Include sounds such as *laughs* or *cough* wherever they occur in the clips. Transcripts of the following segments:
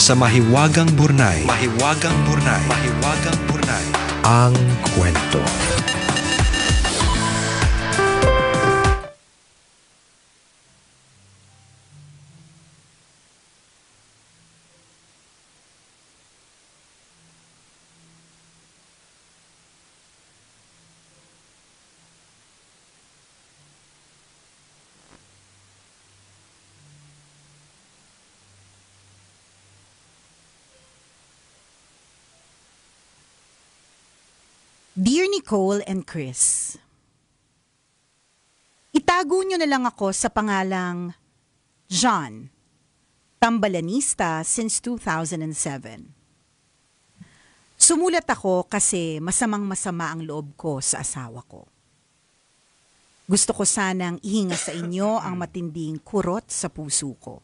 sa Mahiwagang Burnay. Mahiwagang Burnay. Mahiwagang Burnay. Ang kwento. Dear Nicole and Chris, Itago nyo na lang ako sa pangalang John, tambalanista since 2007. Sumulat ako kasi masamang-masama ang loob ko sa asawa ko. Gusto ko sanang ihinga sa inyo ang matinding kurot sa puso ko.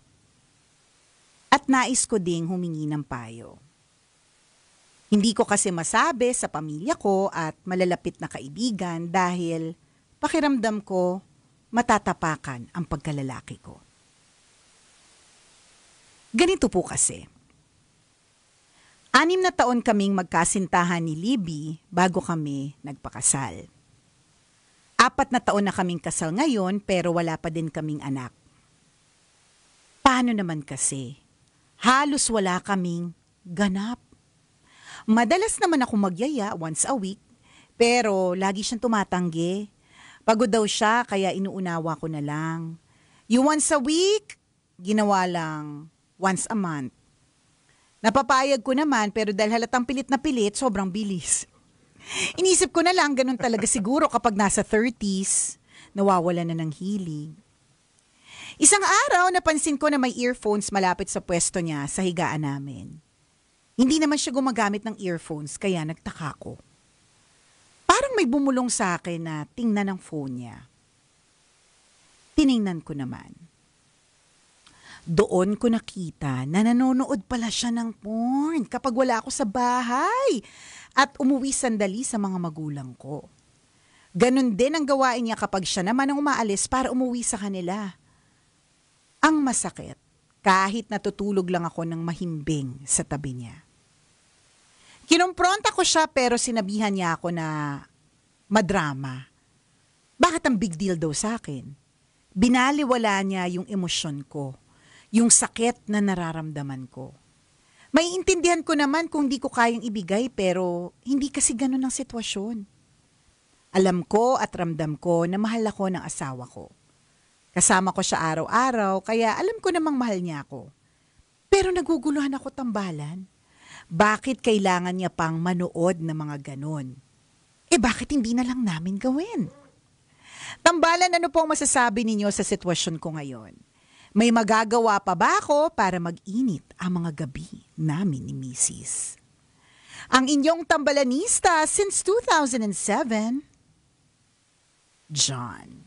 At nais ko ding humingi ng payo. Hindi ko kasi masabi sa pamilya ko at malalapit na kaibigan dahil pakiramdam ko matatapakan ang pagkalalaki ko. Ganito po kasi. Anim na taon kaming magkasintahan ni Libby bago kami nagpakasal. Apat na taon na kaming kasal ngayon pero wala pa din kaming anak. Paano naman kasi? Halos wala kaming ganap Madalas naman ako magyaya once a week, pero lagi siyang tumatanggi. Pagod daw siya, kaya inuunawa ko na lang. Yung once a week, ginawa lang once a month. Napapayag ko naman, pero dahil halatang pilit na pilit, sobrang bilis. *laughs* Inisip ko na lang, ganun talaga siguro kapag nasa 30s, nawawala na ng hilig. Isang araw, napansin ko na may earphones malapit sa pwesto niya sa higaan namin. Hindi naman siya gumagamit ng earphones kaya nagtaka ko. Parang may bumulong sa akin na tingnan ang phone niya. Tiningnan ko naman. Doon ko nakita na nanonood pala siya ng porn kapag wala ako sa bahay at umuwi sandali sa mga magulang ko. Ganon din ang gawain niya kapag siya naman ang umaalis para umuwi sa kanila. Ang masakit, kahit natutulog lang ako ng mahimbing sa tabi niya. Kinumpronta ko siya pero sinabihan niya ako na madrama. Bakit ang big deal daw sa akin? Binaliwala niya yung emosyon ko, yung sakit na nararamdaman ko. May intindihan ko naman kung di ko kayang ibigay pero hindi kasi ganun ang sitwasyon. Alam ko at ramdam ko na mahal ako ng asawa ko. Kasama ko siya araw-araw kaya alam ko namang mahal niya ako. Pero naguguluhan ako tambalan bakit kailangan niya pang manood ng mga ganon? Eh bakit hindi na lang namin gawin? Tambalan, ano po ang masasabi ninyo sa sitwasyon ko ngayon? May magagawa pa ba ako para mag-init ang mga gabi namin ni Mrs.? Ang inyong tambalanista since 2007, John.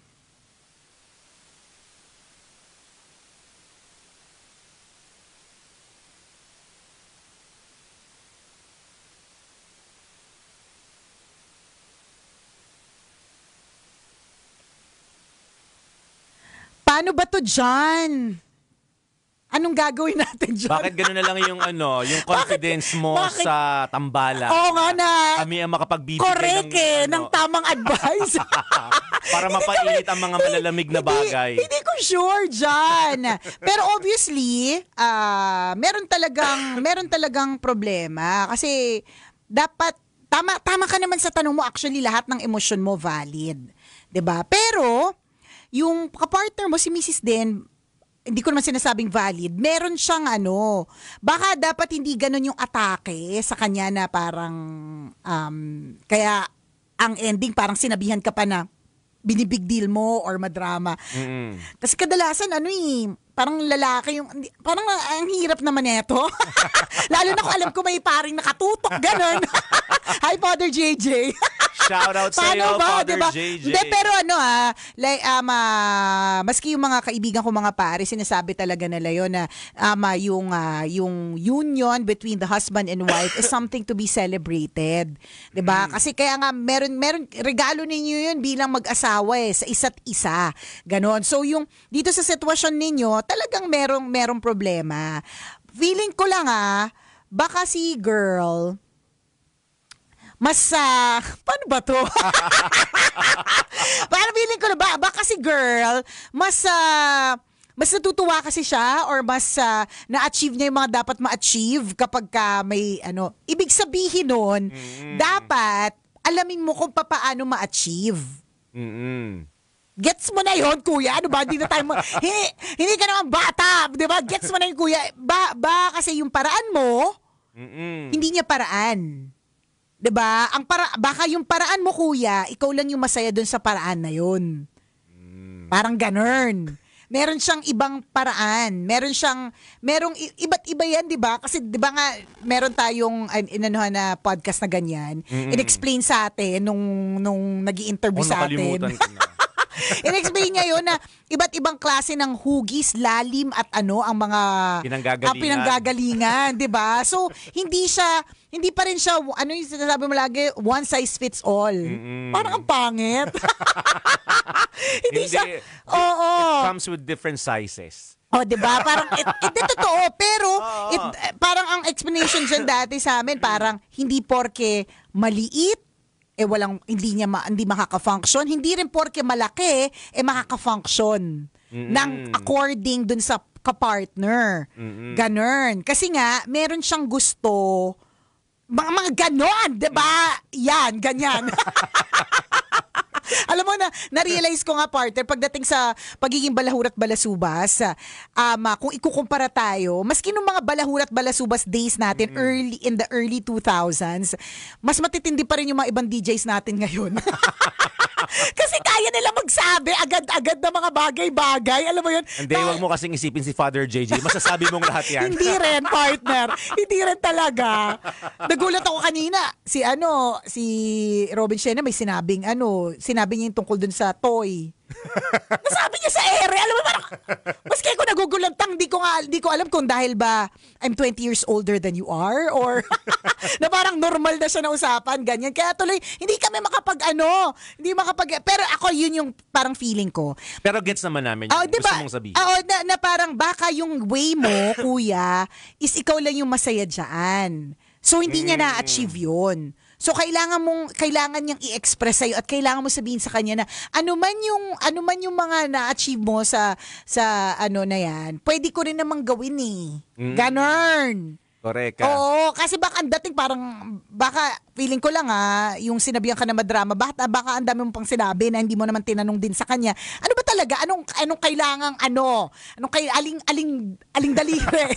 Paano ba to, John? Anong gagawin natin, John? Bakit gano'n na lang yung ano, yung *laughs* confidence mo bakit? sa tambala? Oo nga na. Kami ang makapagbibigay Correct ng, eh, ano, ng tamang advice. *laughs* para mapainit ang mga *laughs* malalamig na bagay. Hindi, hindi ko sure, John. Pero obviously, uh, meron talagang meron talagang problema kasi dapat tama tama ka naman sa tanong mo actually lahat ng emosyon mo valid. 'Di ba? Pero yung kapartner mo, si Mrs. Den, hindi ko naman sinasabing valid, meron siyang ano, baka dapat hindi ganun yung atake sa kanya na parang, um, kaya ang ending parang sinabihan ka pa na binibig deal mo or madrama. mm Kasi kadalasan ano eh, parang lalaki yung, parang ang hirap naman nito. *laughs* Lalo na kung alam ko may paring nakatutok, ganun. *laughs* Hi, Father JJ. *laughs* Shout out sa iyo, ba, Father diba? JJ. Hindi, pero ano ah, like, um, uh, maski yung mga kaibigan ko mga pare, sinasabi talaga nila yon na um, uh, yung, uh, yung union between the husband and wife is something to be celebrated. ba diba? Mm. Kasi kaya nga, meron, meron, regalo ninyo yun bilang mag-asawa eh, sa isa't isa. Ganon. So yung, dito sa sitwasyon ninyo, talagang merong, merong problema. Feeling ko lang ah, baka si girl, mas, uh, paano ba to? *laughs* Parang feeling ko na ba, baka si girl, mas, uh, mas natutuwa kasi siya or mas uh, na-achieve niya yung mga dapat ma-achieve kapag ka may ano. Ibig sabihin noon, mm-hmm. dapat alamin mo kung paano ma-achieve. Mm-hmm. Gets mo na yon kuya? Ano ba? Hindi na tayo mo... *laughs* hindi, hindi ka naman bata, di ba? Gets mo na yun, kuya. Ba, ba kasi yung paraan mo, Mm-mm. hindi niya paraan. 'di ba? Ang para baka yung paraan mo kuya, ikaw lang yung masaya doon sa paraan na 'yon. Hmm. Parang ganern. Meron siyang ibang paraan. Meron siyang merong iba't iba 'yan, 'di ba? Kasi 'di ba nga meron tayong an, inanuhan na podcast na ganyan. Mm-mm. Inexplain sa atin nung nung nagii-interview oh, sa atin. *laughs* In-explain niya yun na iba't ibang klase ng hugis, lalim at ano ang mga pinanggagalingan, uh, pinanggagalingan 'di ba? So hindi siya hindi pa rin siya, ano yung sinasabi mo lagi, one size fits all. Mm-mm. Parang ang pangit. *laughs* hindi, hindi siya, oo. Oh, oh. It comes with different sizes. Oh, 'di ba? Parang hindi totoo, pero *laughs* oh, it, eh, parang ang explanation din dati sa amin mm. parang hindi porke maliit eh walang hindi niya ma, hindi makaka-function, hindi rin porke malaki eh makaka-function mm-hmm. ng according dun sa kapartner. Mm-hmm. Ganern. Kasi nga meron siyang gusto mga, mga ganon, di ba? Yan, ganyan. *laughs* *laughs* Alam mo na, na-realize ko nga partner, pagdating sa pagiging balahurat balasubas, um, ah, kung ikukumpara tayo, maski nung mga balahurat balasubas days natin, mm-hmm. early in the early 2000s, mas matitindi pa rin yung mga ibang DJs natin ngayon. *laughs* kasi kaya nila magsabi agad-agad na mga bagay-bagay. Alam mo yun? Hindi, na, wag mo kasing isipin si Father JJ. Masasabi mong lahat yan. hindi rin, partner. *laughs* hindi rin talaga. Nagulat ako kanina. Si ano, si Robin Shena may sinabing ano, sinabi sinabi niya yung tungkol dun sa toy. *laughs* Nasabi niya sa ere, alam mo parang, mas kaya ko nagugulantang, di ko nga, di ko alam kung dahil ba I'm 20 years older than you are or *laughs* na parang normal na siya na usapan, ganyan. Kaya tuloy, hindi kami makapag ano, hindi makapag, pero ako yun yung parang feeling ko. Pero gets naman namin yun, oh, diba, gusto mong sabihin. Oo, oh, na, na parang baka yung way mo, kuya, is ikaw lang yung masaya dyan. So hindi mm. niya na-achieve yun. So kailangan mong kailangan niyang i-express sa'yo at kailangan mo sabihin sa kanya na ano man yung ano man yung mga na-achieve mo sa sa ano na yan, pwede ko rin namang gawin eh. Mm. Ganon. Correct. Ah. Oo, kasi baka ang dating parang baka feeling ko lang ah, yung sinabi ka na madrama, baka ah, baka ang dami mong pang sinabi na hindi mo naman tinanong din sa kanya. Ano ba talaga? Anong anong kailangan ano? Anong kay aling aling aling daliri? *laughs*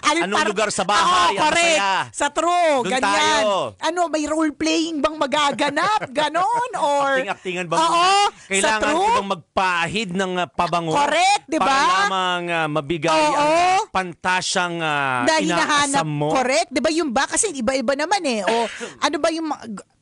Ay, Anong par- lugar sa bahay? Oh, correct. Masaya. Sa true. Doon ganyan. Tayo. Ano, may role-playing bang magaganap? *laughs* Ganon? Or... Acting-actingan ba? Oo. Kailangan sa true? ibang magpahid ng ah, pabango. Correct, di ba? Para lamang uh, mabigay Oo. ang pantasyang uh, na hinahanap mo. Correct. Di ba yung ba? Kasi iba-iba naman eh. O *laughs* ano ba yung...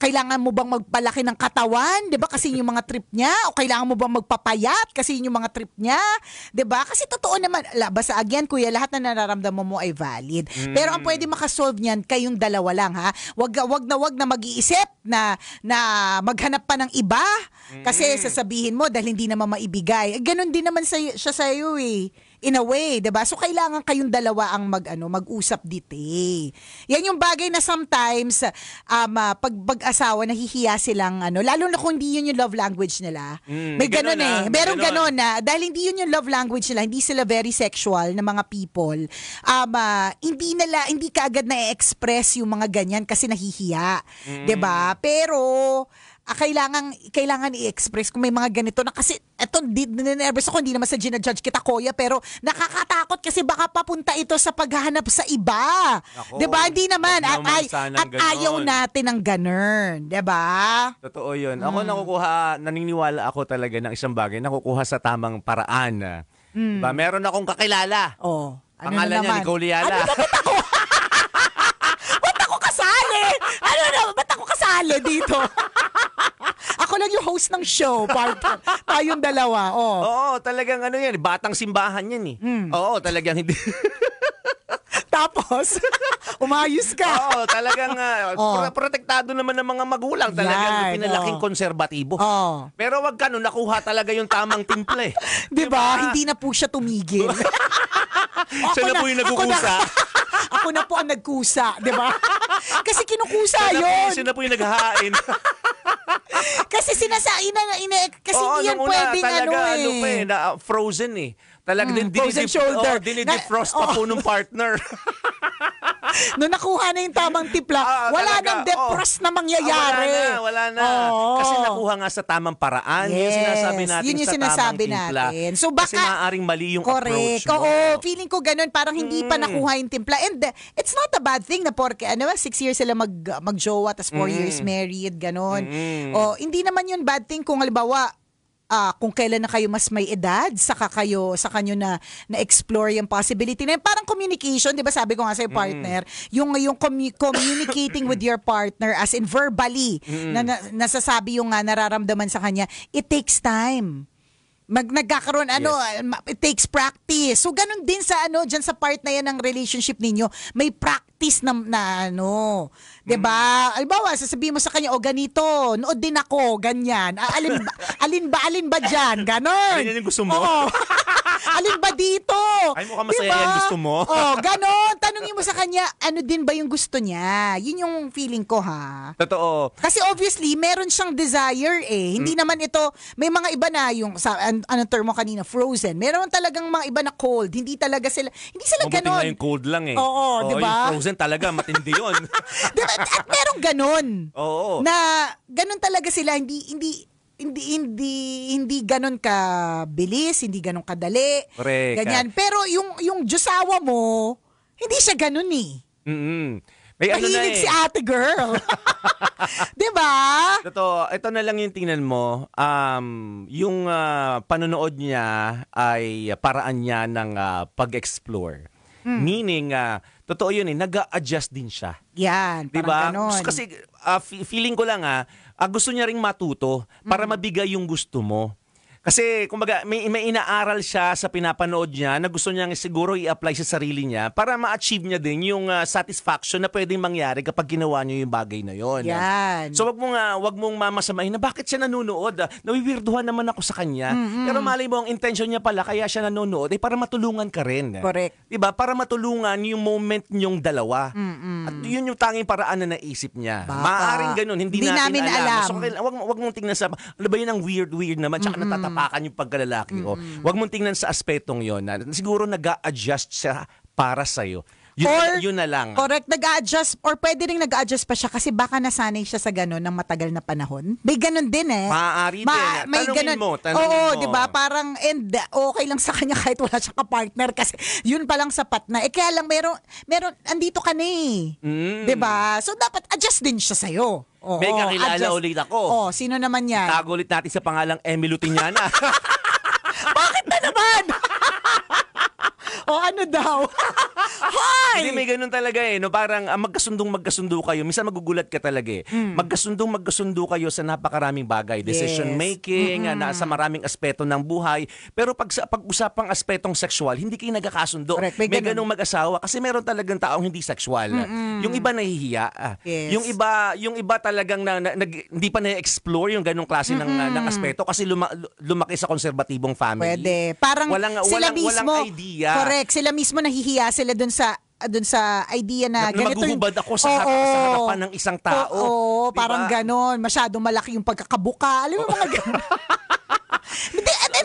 Kailangan mo bang magpalaki ng katawan? Di ba? Kasi yung mga trip niya. O kailangan mo bang magpapayat? Kasi yung mga trip niya. Di ba? Kasi totoo naman. Basta again, kuya, lahat na nararamdaman mo mo ay valid. Mm. Pero ang mm. pwede makasolve niyan kayong dalawa lang ha. Wag wag na wag na mag-iisip na na maghanap pa ng iba kasi mm. sasabihin mo dahil hindi naman maibigay. Eh, Ganon din naman sa siya sa iyo eh in a way, 'di ba? So kailangan kayong dalawa ang mag ano, mag-usap dito. Yan yung bagay na sometimes um uh, pag pag-asawa nahihiya silang ano, lalo na kung hindi yun yung love language nila. Mm, May ganun, ganun eh. Ah, Meron Merong ganun na dahil hindi yun yung love language nila, hindi sila very sexual na mga people. Um uh, hindi nila hindi kaagad na-express yung mga ganyan kasi nahihiya, mm. 'di ba? Mm. Pero ah, kailangan, kailangan i-express kung may mga ganito na kasi eto, di, nervous ako, hindi naman sa judge kita, Koya, pero nakakatakot kasi baka papunta ito sa paghahanap sa iba. Ako, ba? Hindi naman. At, ay, at ayaw natin ng ganern. ba? Totoo yun. Ako mm. nakukuha, naniniwala ako talaga ng isang bagay, nakukuha sa tamang paraan. 'Di ba? Hmm. Meron akong kakilala. Oo. Oh, ano Pangalan niya, ni Yala. Ano ba ako? *laughs* talo dito. *laughs* Ako lang yung host ng show, part-time. Tayong dalawa, oh. Oo, talagang ano yan, batang simbahan yan eh. Mm. Oo, talagang hindi. *laughs* Tapos, *laughs* umayos ka. Oo, talagang uh, oh. protektado naman ng mga magulang. Talagang Yan, pinalaking oh. konserbatibo. Oh. Pero wag ka nun, nakuha talaga yung tamang timple. Di ba? Diba? Hindi na po siya tumigil. siya na, na po yung nagkukusa. Ako na, ako na po ang nagkusa, di ba? Kasi kinukusa Sana yun. Po, siya na po yung naghahain. *laughs* kasi sinasa ina ina kasi Oo, yan pwedeng talaga, ano eh. Ano pa eh, eh na, uh, frozen eh. Talagang mm, din shoulder. Oh, dinidifrost pa po *laughs* nung partner no nakuha na yung tamang timpla, Oo, ah, ah, wala talaga, nang depressed na mangyayari. Oh. Ah, wala na, wala na. Oo. Kasi nakuha nga sa tamang paraan. Yun yung sinasabi natin yun yung sa sinasabi tamang timpla. natin. So baka- Kasi maaaring mali yung Correct. approach mo. Oo, feeling ko ganun. Parang hindi pa hmm. nakuha yung timpla. And uh, it's not a bad thing na porke, ano, six years sila mag, mag-jowa, tas four years hmm. married, ganun. Hmm. O, hindi naman yun bad thing kung halimbawa, uh, kung kailan na kayo mas may edad, saka kayo, sa kanyo na, na-explore yung possibility na yun. Parang communication, di ba sabi ko nga sa'yo, mm. partner, mm. yung, yung commu- communicating with your partner as in verbally, mm. na, na nasasabi yung nga nararamdaman sa kanya, it takes time mag nagkakaroon ano yes. it takes practice. So ganun din sa ano diyan sa part na yan ng relationship ninyo, may practice practice na, na ano, 'di ba? Mm. Halimbawa, sasabihin mo sa kanya, "O ganito, nood din ako, ganyan." *laughs* alin ba, alin ba alin ba diyan? Ganon. Ganyan yung gusto mo? Oo. *laughs* Alin ba dito? Ay, mukhang masaya diba? yan gusto mo. oh, ganon. Tanungin mo sa kanya, ano din ba yung gusto niya? Yun yung feeling ko ha. Totoo. Kasi obviously, meron siyang desire eh. Hindi mm. naman ito, may mga iba na yung, sa, an, anong term mo kanina, frozen. Meron talagang mga iba na cold. Hindi talaga sila, hindi sila Mabuti ganon. Mabuti cold lang eh. Oo, oh, oh, di ba? Yung frozen talaga, matindi yun. *laughs* diba? At, at meron ganon. Oo. Na ganon talaga sila, hindi, hindi, hindi hindi hindi ganoon ka bilis, hindi ganoon kadali. Correct. Ganyan. Pero yung yung Josawa mo, hindi siya ganun eh. Mm-hmm. May Mahilig ano na eh. si ate girl. *laughs* 'Di ba? Totoo. Ito na lang yung tingnan mo. Um, yung uh, panonood niya ay paraan niya ng uh, pag-explore. Mm. Meaning, uh, totoo yun eh, nag adjust din siya. Yan, diba? parang diba? Kasi uh, feeling ko lang ah, ang ah, gusto niya ring matuto para mm. mabigay yung gusto mo. Kasi kumbaga may, may inaaral siya sa pinapanood niya na gusto niyang siguro i-apply sa sarili niya para ma-achieve niya din yung uh, satisfaction na pwedeng mangyari kapag ginawa niyo yung bagay na yon. Ah. Yan. So wag mong uh, wag mong mamasamahin na bakit siya nanonood. Uh, nawiwirduhan naman ako sa kanya. Mm-hmm. Pero mali mo ang intention niya pala kaya siya nanonood ay eh, para matulungan ka rin. Correct. 'Di ba? Para matulungan yung moment niyong dalawa. Mm-hmm. At yun yung tanging paraan na naisip niya. Baka. Maaring ganun, hindi, hindi natin, namin alam. alam. So wag wag mong tingnan sa ano ba yun ang weird weird naman tsaka mm-hmm. natatap tapakan yung pagkalalaki ko. Mm-hmm. Huwag mong tingnan sa aspetong yon na siguro nag a adjust siya para sa'yo. Yun, or, yun na lang. Correct. Nag-adjust or pwede rin nag-adjust pa siya kasi baka nasanay siya sa ganun ng matagal na panahon. May ganun din eh. Maaari Ma- din. Ah, may tanungin ganun. mo. Tanungin Oo, mo. di ba? Parang and okay lang sa kanya *laughs* kahit wala siya ka-partner kasi yun pa lang sapat na. Eh kaya lang meron, meron, andito ka na eh. Mm. Di ba? So dapat adjust din siya sa'yo. Oo, May kakilala adjust. ulit ako. Oh, sino naman yan? Tago ulit natin sa pangalang Emily Lutiniana. *laughs* Bakit na naman? O ano daw? Hi! *laughs* Hindi, may ganun talaga eh. No? Parang ah, magkasundong magkasundo kayo. Minsan magugulat ka talaga eh. Hmm. Magkasundong magkasundo kayo sa napakaraming bagay. Decision making, ah, na sa maraming aspeto ng buhay. Pero pag sa pag-usapang aspetong sexual, hindi kayo nagkakasundo. Correct, may may ganun. ganung mag-asawa kasi meron talagang taong hindi sexual. Yung iba nahihiya. Yes. Yung iba yung iba talagang na, na- nag- hindi pa na-explore yung ganung klase ng ah, ng aspeto kasi luma- lumaki sa konserbatibong family. Pwede. Parang sila mismo. Walang idea. Correct correct. Sila mismo nahihiya sila dun sa dun sa idea na, na ganito yung, ako sa, oh, harap, sa harapan ng isang tao. Oo, oh, oh, diba? parang ganon. Masyado malaki yung pagkakabuka. Alam mo mga ganon. *laughs*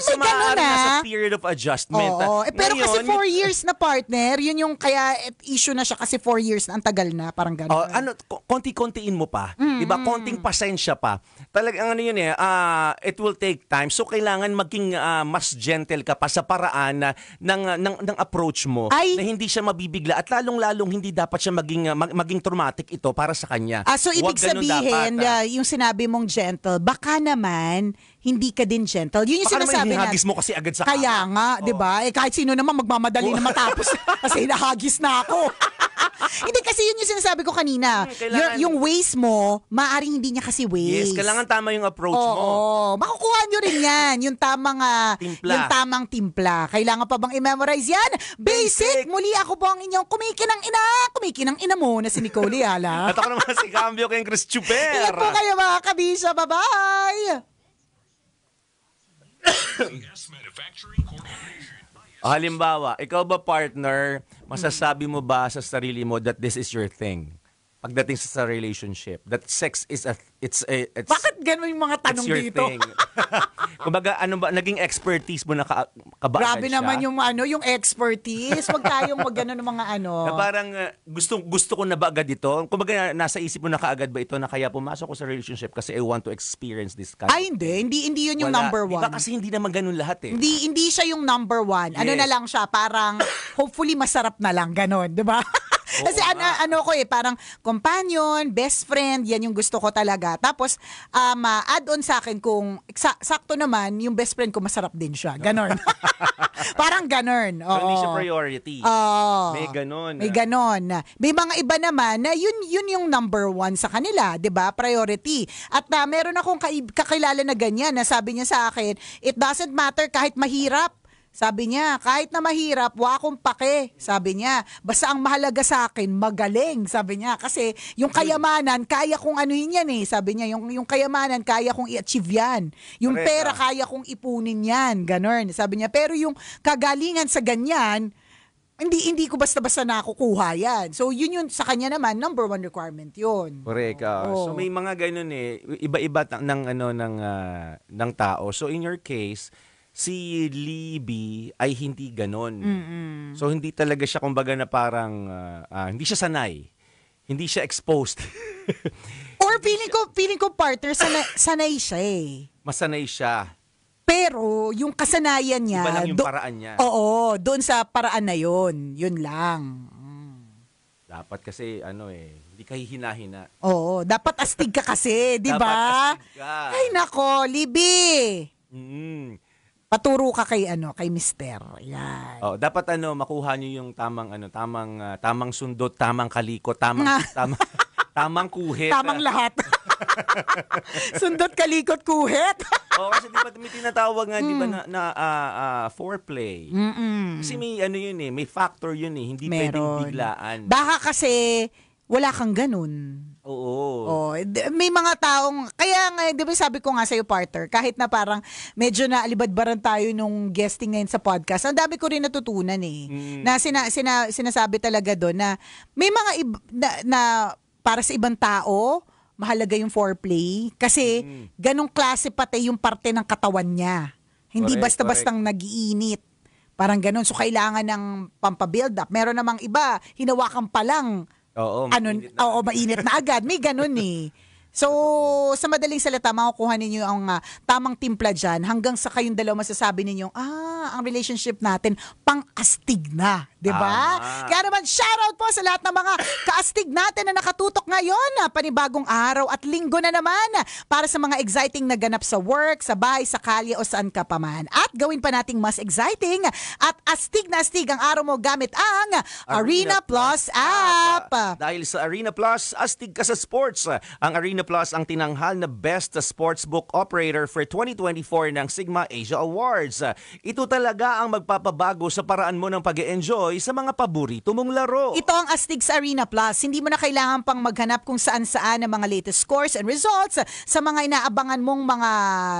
Siyempre, so, ganun ah. na. sa period of adjustment. Oo, eh, pero Ngayon, kasi four years na partner, yun yung kaya issue na siya kasi four years na ang tagal na, parang ganun. Oh, ano, konti-kontiin mo pa. Mm-hmm. Diba? Mm. Konting pasensya pa. Talagang ano yun eh, uh, it will take time. So, kailangan maging uh, mas gentle ka pa sa paraan na, ng, ng, ng approach mo. Ay, na hindi siya mabibigla at lalong-lalong hindi dapat siya maging, mag, maging traumatic ito para sa kanya. Ah, so, ibig sabihin, dapat, uh, yung sinabi mong gentle, baka naman hindi ka din gentle. Yun yung baka sinasabi ihagis mo kasi agad sa kama. Kaya nga, oh. 'di ba? Eh kahit sino naman magmamadali oh. na matapos *laughs* kasi hinahagis na ako. *laughs* hindi kasi yun yung sinasabi ko kanina. Hmm, kailangan, yung, yung ways mo, maaring hindi niya kasi ways. Yes, kailangan tama yung approach Oo, mo. Oo, makukuha nyo rin yan. Yung tamang, uh, timpla. yung tamang timpla. Kailangan pa bang i-memorize yan? Basic! Basic. Muli ako po ang inyong kumikinang ina. Kumikinang ina mo na si Nicole eh, Ala. *laughs* At ako naman si Cambio kay Chris Chuper. Ingat po kayo mga kabisya. Bye-bye! halimbawa, ikaw ba partner, masasabi mo ba sa sarili mo that this is your thing? pagdating sa, sa relationship. That sex is a it's a it's Bakit ganun yung mga tanong it's your dito? Thing. *laughs* Kumbaga ano ba naging expertise mo na ka, kabaan Grabe siya. naman yung ano, yung expertise. Wag tayong magano ng mga ano. Na parang uh, gusto gusto ko na ba agad ito? Kumbaga nasa isip mo na kaagad ba ito na kaya pumasok ko sa relationship kasi I want to experience this kind. Ay hindi, hindi hindi yun yung Wala. number one. Diba kasi hindi naman ganun lahat eh. Hindi hindi siya yung number one. Yes. Ano na lang siya, parang hopefully masarap na lang ganun, 'di ba? *laughs* Kasi ano, ano ko eh, parang companion, best friend, yan yung gusto ko talaga. Tapos, um, uh, add on sa akin kung sa- sakto naman, yung best friend ko masarap din siya. Ganon. *laughs* parang ganon. Oo. So, hindi siya priority. Oo. May ganon. May ganon. May mga iba naman na yun, yun yung number one sa kanila, di ba? Priority. At uh, meron akong kaib- kakilala na ganyan na sabi niya sa akin, it doesn't matter kahit mahirap sabi niya, kahit na mahirap, wa akong pake, sabi niya. Basta ang mahalaga sa akin, magaling, sabi niya. Kasi yung kayamanan, kaya kong anuhin yan eh, sabi niya. Yung, yung kayamanan, kaya kong i-achieve yan. Yung pera, ah. kaya kong ipunin yan, ganun, sabi niya. Pero yung kagalingan sa ganyan, hindi hindi ko basta-basta nakukuha yan. So yun yun sa kanya naman number one requirement yun. Correct. oh. So may mga ganun eh iba-iba ng ano ng uh, ng tao. So in your case, si Libby ay hindi ganon. Mm-mm. So hindi talaga siya kumbaga na parang uh, uh, hindi siya sanay. Hindi siya exposed. *laughs* Or feeling ko feeling ko partner sana, sanay siya eh. Masanay siya. Pero yung kasanayan niya, Iba lang yung do- paraan niya. Oo, doon sa paraan na 'yon. 'Yun lang. Mm. Dapat kasi ano eh, hindi ka hihina Oo, dapat astig ka kasi, 'di ba? Dapat astig ka. Ay nako, Libby. Mm. Paturo ka kay ano, kay Mister. Yan. Oh, dapat ano makuha niyo yung tamang ano, tamang uh, tamang sundot, tamang kaliko, tamang tamang *laughs* tamang kuhit. Tamang lahat. *laughs* sundot, kalikot, kuhit. *laughs* oh, kasi di ba may tinatawag nga, mm. di ba, hmm. na, na uh, uh, foreplay. Mm-mm. Kasi may ano yun eh, may factor yun eh, hindi Meron. pwedeng biglaan. Baka kasi wala kang ganun. Oo. Oh, eh, may mga taong, kaya nga, eh, di ba sabi ko nga sa'yo, partner, kahit na parang medyo na alibadbaran tayo nung guesting ngayon sa podcast, ang dami ko rin natutunan eh. Mm. Na sina, sina, sinasabi talaga doon na may mga ib- na, na para sa ibang tao, mahalaga yung foreplay kasi mm. ganong klase pati yung parte ng katawan niya. Hindi correct, basta-bastang correct. nagiinit. Parang ganun. So, kailangan ng pampabuild up. Meron namang iba, hinawakan pa lang Oo, ano, mainit na. oo, mainit na agad. May ganun eh. So, sa madaling salita, makukuha ninyo ang uh, tamang timpla dyan hanggang sa kayong dalawa masasabi ninyo, ah, ang relationship natin, pang-astig na. ba? Diba? Ah. Kaya naman, shoutout po sa lahat ng mga kaastig natin na nakatutok ngayon, ah, panibagong araw at linggo na naman ah, para sa mga exciting na ganap sa work, sa bahay, sa kalye o saan ka pa man. At gawin pa nating mas exciting at astig na astig ang araw mo gamit ang Arena, Arena Plus app. app. Dahil sa Arena Plus, astig ka sa sports. Ang Arena Plus ang tinanghal na Best Sportsbook Operator for 2024 ng Sigma Asia Awards. Ito talaga ang magpapabago sa paraan mo ng pag enjoy sa mga paborito mong laro. Ito ang Astigs Arena Plus. Hindi mo na kailangan pang maghanap kung saan-saan ang mga latest scores and results sa mga inaabangan mong mga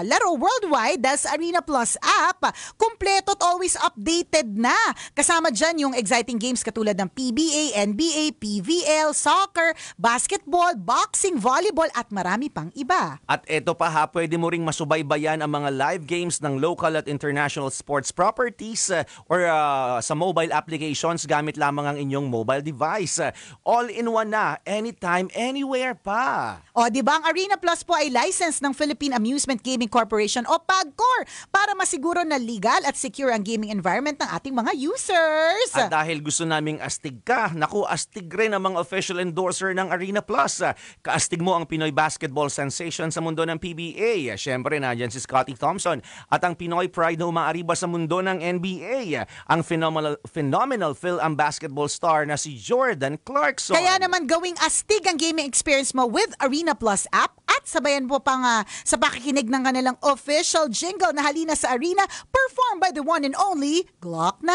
laro worldwide Das Arena Plus app. kumpleto at always updated na. Kasama dyan yung exciting games katulad ng PBA, NBA, PVL, soccer, basketball, boxing, volleyball, at marami pang iba. At eto pa ha, pwede mo ring masubaybayan ang mga live games ng local at international sports properties uh, or uh, sa mobile applications gamit lamang ang inyong mobile device. Uh, all in one na, anytime, anywhere pa. O, di ba ang Arena Plus po ay license ng Philippine Amusement Gaming Corporation o PAGCOR para masiguro na legal at secure ang gaming environment ng ating mga users. At dahil gusto naming astig ka, naku, astig rin ang mga official endorser ng Arena Plus. Kaastig mo ang Pinoy basketball sensation sa mundo ng PBA. Siyempre, nandyan si Scotty Thompson at ang Pinoy pride na umaariba sa mundo ng NBA. Ang phenomenal, phenomenal Phil ang basketball star na si Jordan Clarkson. Kaya naman gawing astig ang gaming experience mo with Arena Plus app at sabayan po pa nga ah, sa pakikinig ng kanilang official jingle na halina sa arena performed by the one and only Glock 9.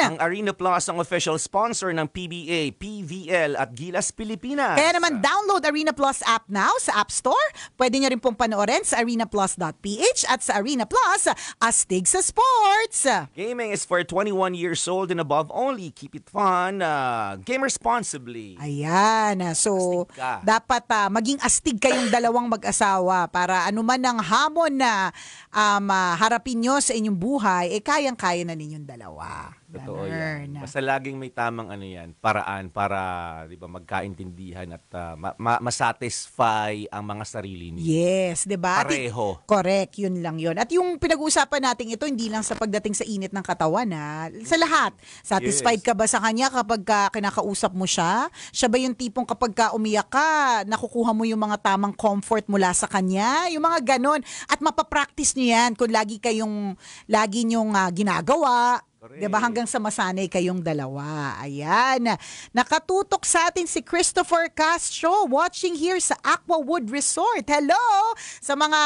Ang Arena Plus ang official sponsor ng PBA, PVL at Gilas Pilipinas. Kaya naman download Arena Plus app now sa App Store. Pwede nyo rin pong panoorin sa arenaplus.ph at sa Arena Plus astig sa sports. Gaming is for 21 years old and above only. Keep it fun. Uh, ah, game responsibly. Ayan. Ah, so, dapat uh, maging astig kayo ng dalawang mag-asawa para anuman ang hamon na um, ah, harapin nyo sa inyong buhay, eh kayang-kaya na ninyong dalawa. Totoo yan. Basta laging may tamang ano yan, paraan para 'di ba magkaintindihan at uh, ma- ma- masatisfy ang mga sarili niyo. Yes, 'di ba? Pareho. At, correct, 'yun lang 'yun. At yung pinag-uusapan natin ito hindi lang sa pagdating sa init ng katawan ha, sa lahat. Satisfied yes. ka ba sa kanya kapag ka kinakausap mo siya? Siya ba yung tipong kapag ka umiyak ka, nakukuha mo yung mga tamang comfort mula sa kanya? Yung mga ganon. At mapapractice niyo yan kung lagi kayong lagi niyong uh, ah, ginagawa Correct. 'Di ba hanggang sa masanay kayong dalawa. Ayan. Nakatutok sa atin si Christopher Castro watching here sa Aquawood Resort. Hello sa mga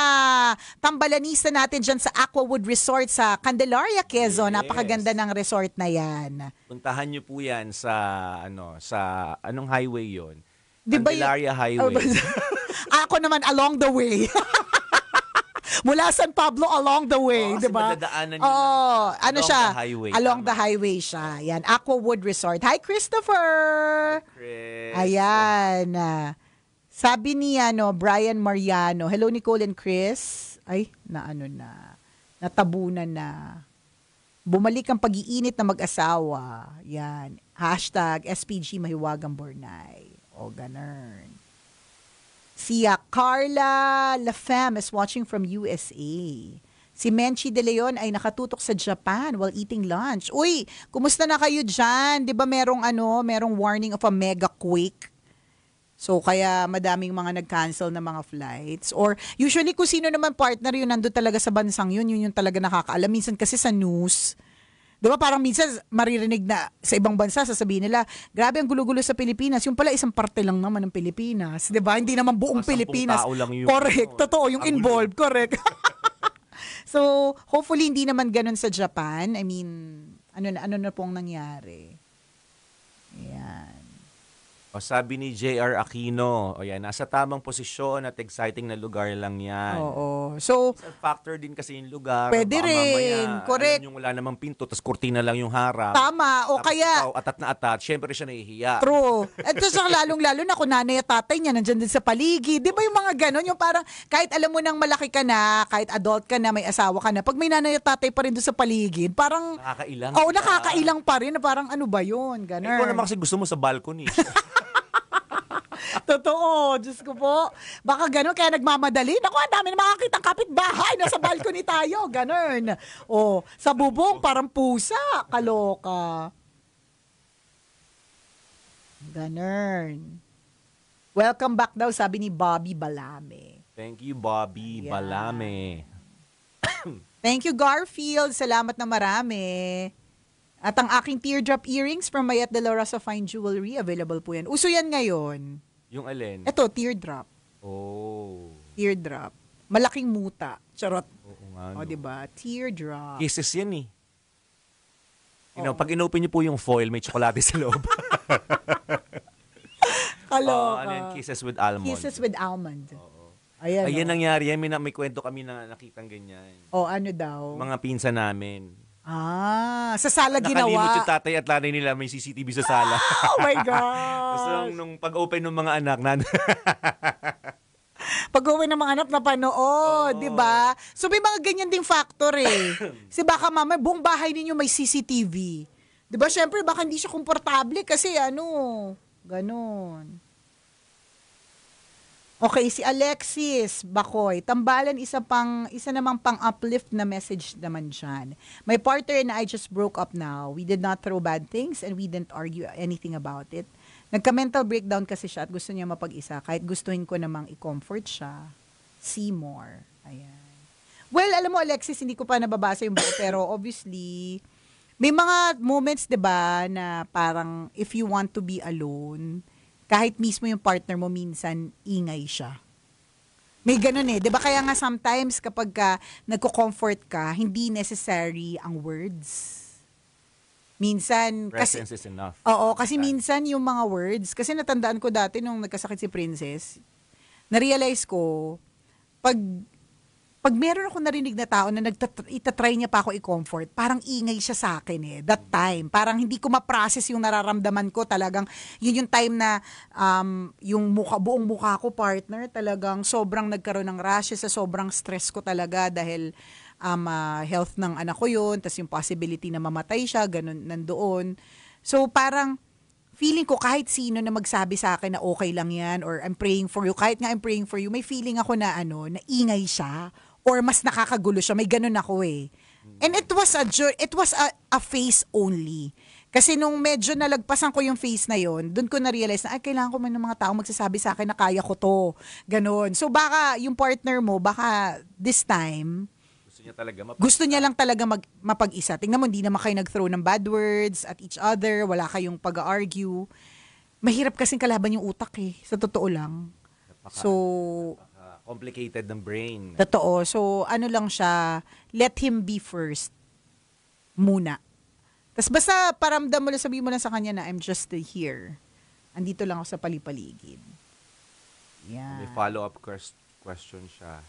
tambalanisa natin diyan sa Aquawood Resort sa Candelaria, Quezon. Yes. Napakaganda ng resort na 'yan. Puntahan niyo po 'yan sa ano sa anong highway 'yon? Diba Candelaria y- Highway. Oh, *laughs* ako naman along the way. *laughs* mula San Pablo along the way, oh, 'di ba? Oh, ano along siya? The highway, along tama. the highway siya. Yan, Aquawood Resort. Hi Christopher. Hi, Chris. Ayan. Sabi ni ano, Brian Mariano, hello Nicole and Chris. Ay, naano na. Natabunan na. Bumalik ang pag-iinit na mag-asawa. Yan. Hashtag SPG Mahiwagang Bornay. O ganun. Si Carla Lafem is watching from USA. Si Menchi De Leon ay nakatutok sa Japan while eating lunch. Uy, kumusta na kayo dyan? Di ba merong ano, merong warning of a mega quake? So kaya madaming mga nag-cancel na mga flights. Or usually kung sino naman partner yun nando talaga sa bansang yun, yun yung talaga nakakaalam. Minsan kasi sa news, 'Di ba parang minsan maririnig na sa ibang bansa sasabihin nila, grabe ang gulo-gulo sa Pilipinas. Yung pala isang parte lang naman ng Pilipinas, 'di ba? Hindi naman buong Pilipinas. Tao lang yun. Correct, ano, totoo yung involved, yun. correct. *laughs* so, hopefully hindi naman ganun sa Japan. I mean, ano na ano na pong nangyari. Ayan. O sabi ni JR Aquino, o yan, nasa tamang posisyon at exciting na lugar lang yan. Oo. So, Minsan factor din kasi yung lugar. Pwede rin. Mamaya, Correct. Alam yung wala namang pinto, tapos kurtina lang yung harap. tama. O kaya, ikaw, atat na atat, syempre siya nahihiya. true. At saka lalong-lalo na kung nanay at tatay niya nandyan din sa paligid. Di ba yung mga ganon? Yung parang kahit alam mo nang malaki ka na, kahit adult ka na, may asawa ka na, pag may nanay at tatay pa rin doon sa paligid, parang, Nakakailang. oh, nakakailang pa rin. Parang ano ba yun? Ganon. Eh, ikaw naman kasi gusto mo sa balcony. *laughs* Totoo, Diyos ko po. Baka ganun, kaya nagmamadali. Naku, ang dami na makakita kapitbahay. Nasa balcony tayo, ganun. O, sa bubong, parang pusa. Kaloka. Ganun. Welcome back daw, sabi ni Bobby Balame. Thank you, Bobby yeah. Balame. *coughs* Thank you, Garfield. Salamat na marami. At ang aking teardrop earrings from Mayat Dolores of Fine Jewelry, available po yan. Uso yan ngayon. Yung alin? Ito, teardrop. Oh. Teardrop. Malaking muta. Charot. Oo nga. O, no. diba? Teardrop. Kisses yan eh. You know, oh. pag inopen niyo po yung foil, may tsokolate sa loob. Hello. *laughs* Oh, ano yun? Kisses with almond. Kisses with almond. Oo. Ayan, Ayan oh. nangyari. Yan, may, na- may kwento kami na nakitang ganyan. O, ano daw? Mga pinsa namin. Ah, sa sala Nakalimot ginawa. Nakalimot yung tatay at nanay nila, may CCTV sa sala. Ah, oh my God! Tapos nung, nung pag-open ng mga anak, nan *laughs* pag-uwi ng mga anak na panood, oh. 'di ba? So may mga ganyan ding factor eh. *coughs* si baka mama, buong bahay ninyo may CCTV. 'Di ba? Siyempre, baka hindi siya komportable kasi ano, ganun. Okay, si Alexis Bakoy. Tambalan, isa, pang, isa namang pang-uplift na message naman dyan. My partner and I just broke up now. We did not throw bad things and we didn't argue anything about it. Nagka-mental breakdown kasi siya at gusto niya mapag-isa. Kahit gustuhin ko namang i-comfort siya. See more. Ayan. Well, alam mo Alexis, hindi ko pa nababasa yung buo pero obviously, may mga moments 'di ba na parang if you want to be alone, kahit mismo yung partner mo minsan ingay siya. May ganun eh. 'Di ba kaya nga sometimes kapag ka nagko-comfort ka, hindi necessary ang words. Minsan kasi is enough. Oo, kasi minsan yung mga words kasi natandaan ko dati nung nagkasakit si Princess, na-realize ko pag pag meron ako narinig na tao na nagtatry niya pa ako i-comfort, parang ingay siya sa akin eh, that time. Parang hindi ko ma-process yung nararamdaman ko talagang, yun yung time na um, yung muka, buong mukha ko partner, talagang sobrang nagkaroon ng rashes sa sobrang stress ko talaga dahil um, uh, health ng anak ko yun, tas yung possibility na mamatay siya, ganun, nandoon. So parang, feeling ko kahit sino na magsabi sa akin na okay lang yan or I'm praying for you, kahit nga I'm praying for you, may feeling ako na ano, na ingay siya or mas nakakagulo siya. May ganun ako eh. And it was a it was a, a face only. Kasi nung medyo nalagpasan ko yung face na yon, doon ko na-realize na, ay, kailangan ko man ng mga tao magsasabi sa akin na kaya ko to. Ganon. So baka yung partner mo, baka this time, gusto niya talaga mapag- Gusto niya lang talaga mag- mapag-isa. Tingnan mo, hindi naman kayo nag-throw ng bad words at each other, wala kayong pag-argue. Mahirap kasing kalaban yung utak eh, sa totoo lang. Napaka, so, complicated ng brain. Totoo. So, ano lang siya, let him be first. Muna. Tapos basta paramdam mo lang, sabihin mo lang sa kanya na I'm just here. Andito lang ako sa palipaligid. Yeah. May follow-up quest- question siya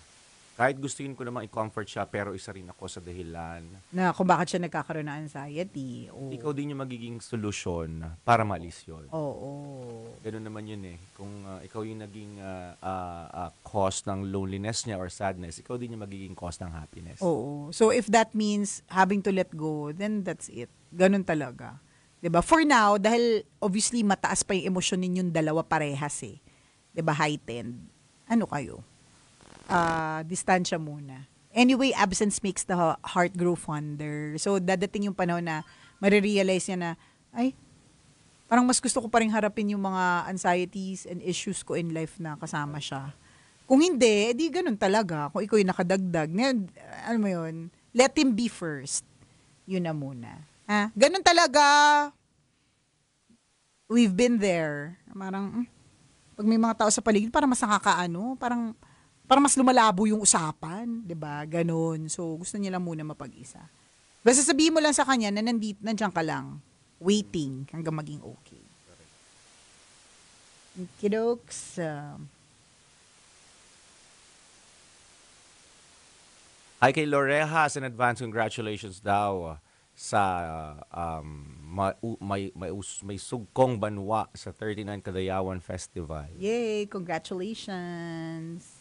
kahit gustuin ko namang i-comfort siya, pero isa rin ako sa dahilan. Na kung bakit siya nagkakaroon ng anxiety. O... Ikaw din yung magiging solusyon para malis yun. Oo. Oh, oh. Ganun naman yun eh. Kung uh, ikaw yung naging uh, uh, uh, cause ng loneliness niya or sadness, ikaw din yung magiging cause ng happiness. Oo. Oh, oh. So if that means having to let go, then that's it. Ganun talaga. 'Di ba? For now, dahil obviously mataas pa yung emosyon ninyong dalawa parehas eh. 'Di ba? Heightened. Ano kayo? uh, distansya muna. Anyway, absence makes the heart grow fonder. So, dadating yung panahon na marirealize niya na, ay, parang mas gusto ko pa rin harapin yung mga anxieties and issues ko in life na kasama siya. Kung hindi, edi ganun talaga. Kung ikaw yung nakadagdag, ngayon, ano mo yun, let him be first. Yun na muna. Ha? Ah, ganun talaga. We've been there. Parang, mm, pag may mga tao sa paligid, parang mas nakakaano. Parang, para mas lumalabo yung usapan, 'di ba? Ganon. So gusto niya lang muna mapag-isa. Basta sabihin mo lang sa kanya na nandito, nandiyan ka lang, waiting hanggang maging okay. Kidoks. Uh... Hi kay Lorehas, in advance congratulations daw uh, sa uh, um, may, may, may, may sugkong banwa sa 39 Kadayawan Festival. Yay! Congratulations!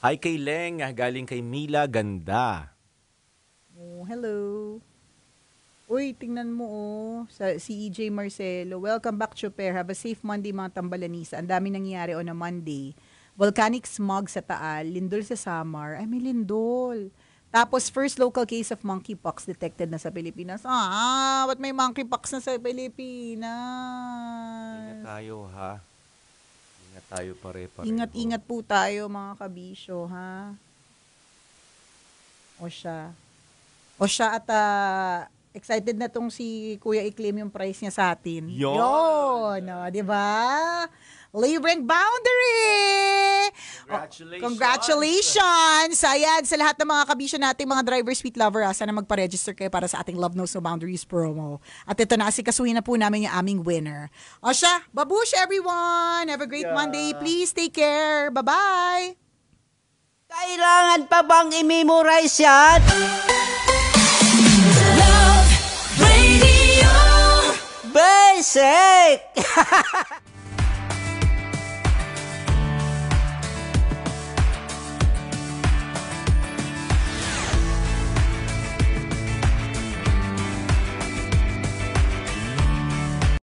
Hi kay Leng, ah, galing kay Mila, ganda. Oh, hello. Uy, tingnan mo oh, sa, si EJ Marcelo. Welcome back, Chopper. Have a safe Monday, mga tambalanisa. Ang dami nangyayari on a Monday. Volcanic smog sa Taal, lindol sa Samar. Ay, may lindol. Tapos, first local case of monkeypox detected na sa Pilipinas. Ah, ba't may monkeypox na sa Pilipinas? Hindi na tayo, ha? At tayo pare-pareho. Ingat-ingat po tayo mga kabisyo, ha? O siya. O siya at uh, excited na tong si Kuya i-claim yung prize niya sa atin. Yun! Yun! O, di ba? libreng boundary. Congratulations. Oh, congratulations. Ayan, sa lahat ng mga kabisyon nating mga driver sweet lover, ha, ah, sana magpa-register kayo para sa ating Love Knows No Boundaries promo. At ito na, si Kasuhin na po namin yung aming winner. O siya, babush everyone! Have a great yeah. Monday. Please take care. Bye-bye! Kailangan pa bang i-memorize yan? Love Radio Basic! *laughs*